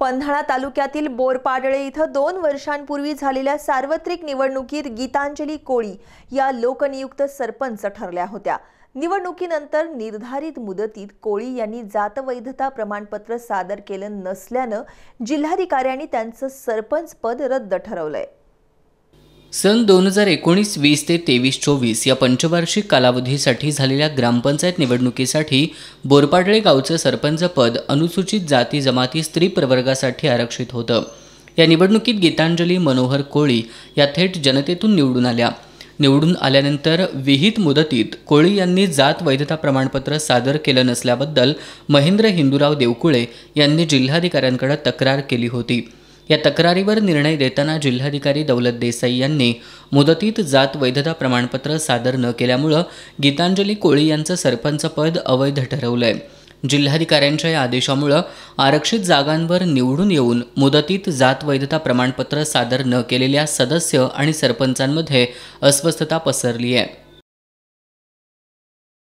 पन्हाळा तालुक्यातील बोरपाडळे इथं दोन वर्षांपूर्वी झालेल्या सार्वत्रिक निवडणुकीत गीतांजली कोळी या लोकनियुक्त सरपंच ठरल्या होत्या निवडणुकीनंतर निर्धारित मुदतीत कोळी यांनी जातवैधता प्रमाणपत्र सादर केलं नसल्यानं जिल्हाधिकाऱ्यांनी त्यांचं सरपंच पद रद्द ठरवलंय सन दोन हजार एकोणीस वीस ते तेवीस चोवीस या पंचवार्षिक कालावधीसाठी झालेल्या ग्रामपंचायत निवडणुकीसाठी बोरपाडळे गावचं सरपंच पद अनुसूचित जाती जमाती स्त्री प्रवर्गासाठी आरक्षित होतं या निवडणुकीत गीतांजली मनोहर कोळी या थेट जनतेतून निवडून आल्या निवडून आल्यानंतर विहित मुदतीत कोळी यांनी जात वैधता प्रमाणपत्र सादर केलं नसल्याबद्दल महेंद्र हिंदूराव देवकुळे यांनी जिल्हाधिकाऱ्यांकडे तक्रार केली होती या तक्रारीवर निर्णय देताना जिल्हाधिकारी दौलत देसाई यांनी मुदतीत जात वैधता प्रमाणपत्र सादर न केल्यामुळं गीतांजली कोळी यांचं सरपंच पद अवैध ठरवलं आहे जिल्हाधिकाऱ्यांच्या या आदेशामुळं आरक्षित जागांवर निवडून येऊन मुदतीत जात वैधता प्रमाणपत्र सादर न केलेल्या सदस्य आणि सरपंचांमध्ये अस्वस्थता पसरली आहे